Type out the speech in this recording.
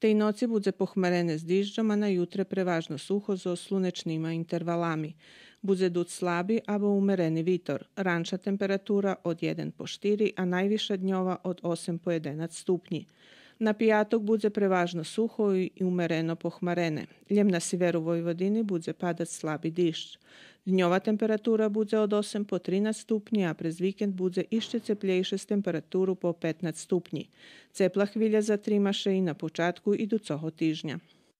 Te i noci budze pohmarene s diždžom, a na jutre prevažno suho zo slunečnima intervalami. Budze dud slabi, abo umereni vitor. Ranča temperatura od 1 po 4, a najviša dnjova od 8 po 11 stupnji. На п'яток буде переважно сухо і умерено похмарене. Лєм на сіверу Войводини буде падати слабий дощ. Дньова температура буде од 8 по 13 ступні, а през вікенд буде іще тепліше з температуру по 15 ступні. Цепла хвиля затримаше і на початку і до цього тижня.